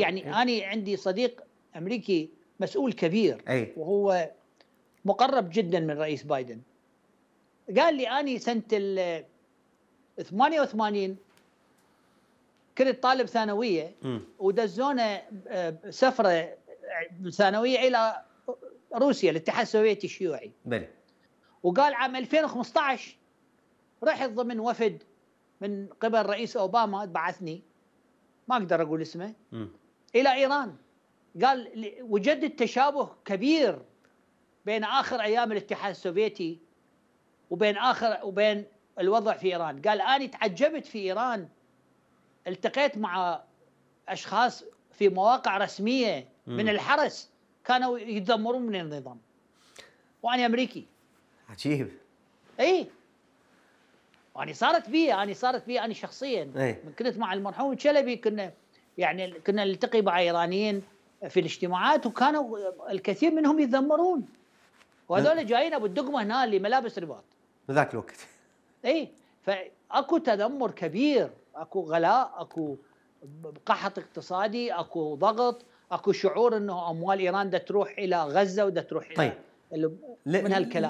يعني إيه. أنا عندي صديق أمريكي مسؤول كبير أي. وهو مقرب جدا من رئيس بايدن قال لي أنا سنة ال 88 كنت طالب ثانوية إيه. ودزونا سفرة ثانوية إلى روسيا الاتحاد السوفيتي الشيوعي بلي. وقال عام 2015 رحت ضمن وفد من قبل رئيس اوباما بعثني ما اقدر اقول اسمه إيه. إلى إيران قال وجد تشابه كبير بين آخر أيام الاتحاد السوفيتي وبين آخر وبين الوضع في إيران قال أنا تعجبت في إيران التقيت مع أشخاص في مواقع رسمية من الحرس كانوا يتذمرون من النظام وأنا أمريكي عجيب اي واني صارت بي اني صارت بي اني شخصيا كنت مع المرحوم شلبي كنا يعني كنا نلتقي مع ايرانيين في الاجتماعات وكانوا الكثير منهم يتذمرون وهذول جايين ابو الدقمه هنا لملابس رباط ذاك الوقت اي فاكو تذمر كبير اكو غلاء اكو قحط اقتصادي اكو ضغط اكو شعور انه اموال ايران دا تروح الى غزه ودا تروح طيب. الى من هالكلام